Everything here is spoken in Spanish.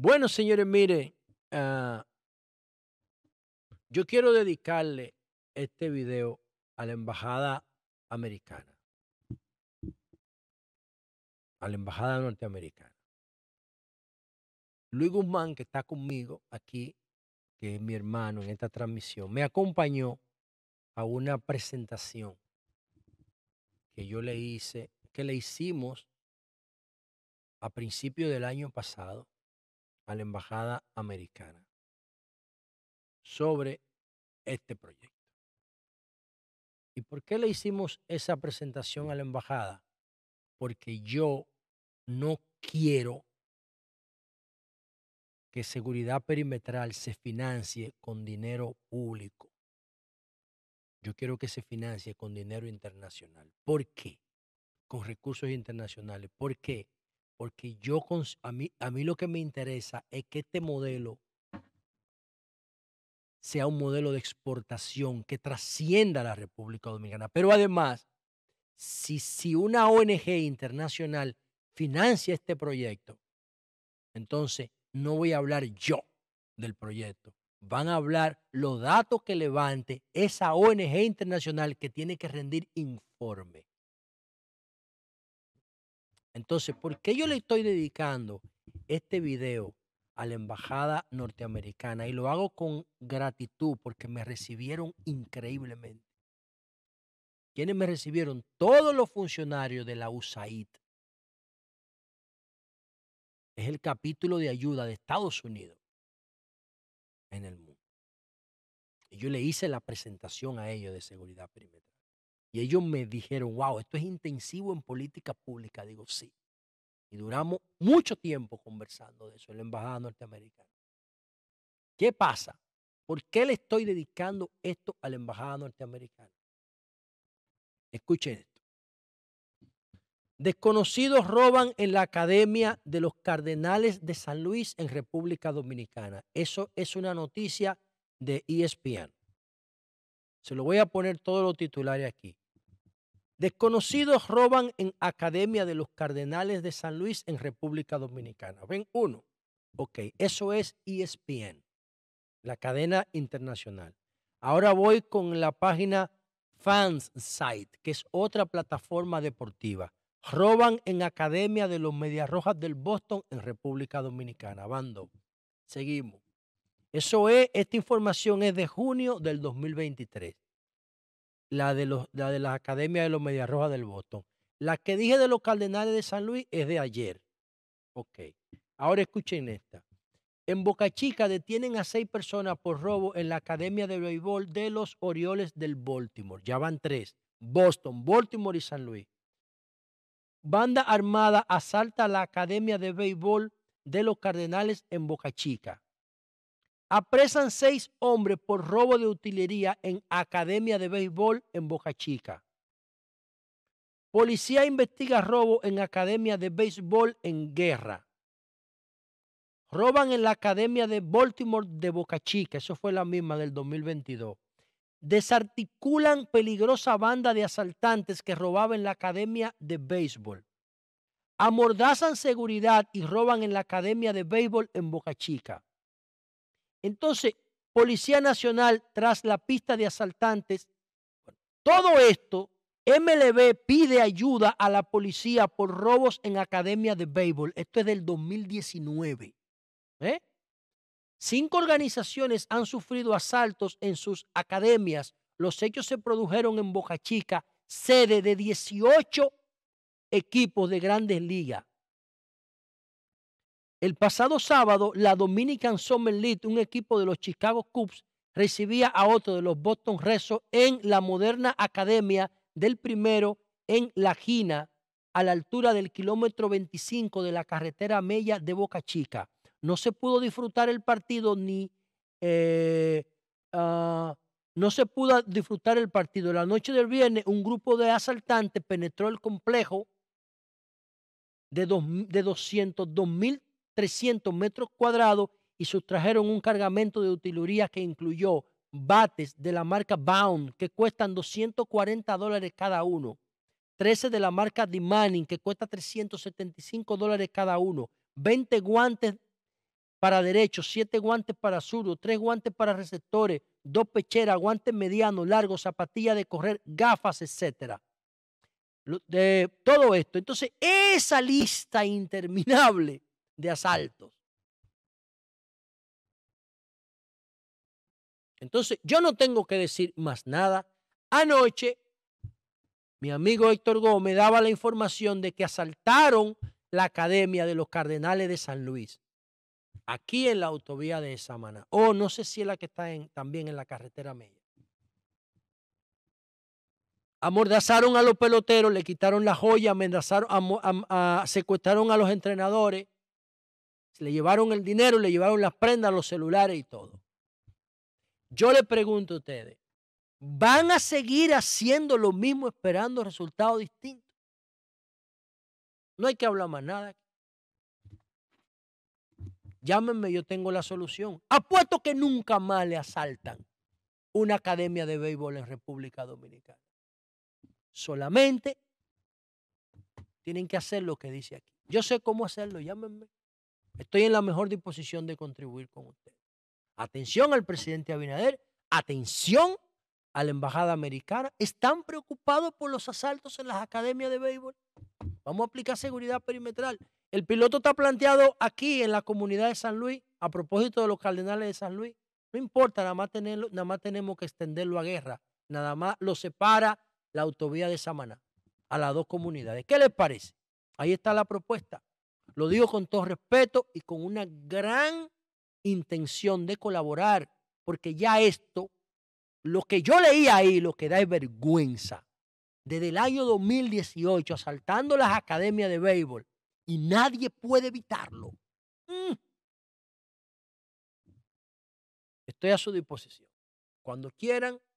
Bueno, señores, mire, ah, yo quiero dedicarle este video a la embajada americana, a la embajada norteamericana. Luis Guzmán, que está conmigo aquí, que es mi hermano en esta transmisión, me acompañó a una presentación que yo le hice, que le hicimos a principio del año pasado a la Embajada Americana sobre este proyecto. ¿Y por qué le hicimos esa presentación a la Embajada? Porque yo no quiero que seguridad perimetral se financie con dinero público. Yo quiero que se financie con dinero internacional. ¿Por qué? Con recursos internacionales. ¿Por qué? Porque yo, a mí, a mí lo que me interesa es que este modelo sea un modelo de exportación que trascienda a la República Dominicana. Pero además, si, si una ONG internacional financia este proyecto, entonces no voy a hablar yo del proyecto. Van a hablar los datos que levante esa ONG internacional que tiene que rendir informe. Entonces, ¿por qué yo le estoy dedicando este video a la embajada norteamericana? Y lo hago con gratitud porque me recibieron increíblemente. ¿Quiénes me recibieron? Todos los funcionarios de la USAID. Es el capítulo de ayuda de Estados Unidos en el mundo. Y yo le hice la presentación a ellos de seguridad perimetral. Y ellos me dijeron, wow, esto es intensivo en política pública. Digo, sí. Y duramos mucho tiempo conversando de eso en la Embajada Norteamericana. ¿Qué pasa? ¿Por qué le estoy dedicando esto a la Embajada Norteamericana? Escuchen esto. Desconocidos roban en la Academia de los Cardenales de San Luis en República Dominicana. Eso es una noticia de ESPN. Se lo voy a poner todos los titulares aquí. Desconocidos roban en Academia de los Cardenales de San Luis en República Dominicana. Ven uno. Ok, eso es ESPN, la cadena internacional. Ahora voy con la página Fansite, que es otra plataforma deportiva. Roban en Academia de los Medias Rojas del Boston en República Dominicana. Bando. Seguimos. Eso es, esta información es de junio del 2023 la de, los, la de Academia de los Medias Rojas del Boston. La que dije de los Cardenales de San Luis es de ayer. Ok. Ahora escuchen esta. En Boca Chica detienen a seis personas por robo en la Academia de Béisbol de los Orioles del Baltimore. Ya van tres. Boston, Baltimore y San Luis. Banda armada asalta la Academia de Béisbol de los Cardenales en Boca Chica. Apresan seis hombres por robo de utilería en Academia de Béisbol en Boca Chica. Policía investiga robo en Academia de Béisbol en Guerra. Roban en la Academia de Baltimore de Boca Chica. Eso fue la misma del 2022. Desarticulan peligrosa banda de asaltantes que robaba en la Academia de Béisbol. Amordazan seguridad y roban en la Academia de Béisbol en Boca Chica. Entonces, Policía Nacional tras la pista de asaltantes. Todo esto, MLB pide ayuda a la policía por robos en academia de béisbol. Esto es del 2019. ¿eh? Cinco organizaciones han sufrido asaltos en sus academias. Los hechos se produjeron en Boca Chica, sede de 18 equipos de grandes ligas. El pasado sábado, la Dominican Summer League, un equipo de los Chicago Cubs, recibía a otro de los Boston Red en la moderna academia del primero en La Gina, a la altura del kilómetro 25 de la carretera Mella de Boca Chica. No se pudo disfrutar el partido ni... Eh, ah, no se pudo disfrutar el partido. La noche del viernes, un grupo de asaltantes penetró el complejo de, dos, de 202 mil 300 metros cuadrados y sustrajeron un cargamento de utilería que incluyó bates de la marca Bound que cuestan 240 dólares cada uno, 13 de la marca Manning, que cuesta 375 dólares cada uno, 20 guantes para derechos, 7 guantes para zurdo, 3 guantes para receptores, 2 pecheras, guantes medianos, largos, zapatillas de correr, gafas, etcétera. De todo esto. Entonces, esa lista interminable de asaltos. Entonces, yo no tengo que decir más nada. Anoche, mi amigo Héctor Gómez daba la información de que asaltaron la Academia de los Cardenales de San Luis, aquí en la autovía de Samana O no sé si es la que está también en la carretera media Amordazaron a los peloteros, le quitaron la joya, amenazaron, secuestraron a los entrenadores le llevaron el dinero, le llevaron las prendas, los celulares y todo. Yo le pregunto a ustedes, ¿van a seguir haciendo lo mismo esperando resultados distintos? No hay que hablar más nada. Llámenme, yo tengo la solución. Apuesto que nunca más le asaltan una academia de béisbol en República Dominicana. Solamente tienen que hacer lo que dice aquí. Yo sé cómo hacerlo, llámenme. Estoy en la mejor disposición de contribuir con usted. Atención al presidente Abinader, atención a la embajada americana. ¿Están preocupados por los asaltos en las academias de béisbol? Vamos a aplicar seguridad perimetral. El piloto está planteado aquí en la comunidad de San Luis, a propósito de los cardenales de San Luis. No importa, nada más, tenerlo, nada más tenemos que extenderlo a guerra. Nada más lo separa la autovía de Samaná a las dos comunidades. ¿Qué les parece? Ahí está la propuesta. Lo digo con todo respeto y con una gran intención de colaborar, porque ya esto, lo que yo leí ahí, lo que da es vergüenza. Desde el año 2018, asaltando las academias de béisbol, y nadie puede evitarlo. Mm. Estoy a su disposición. Cuando quieran,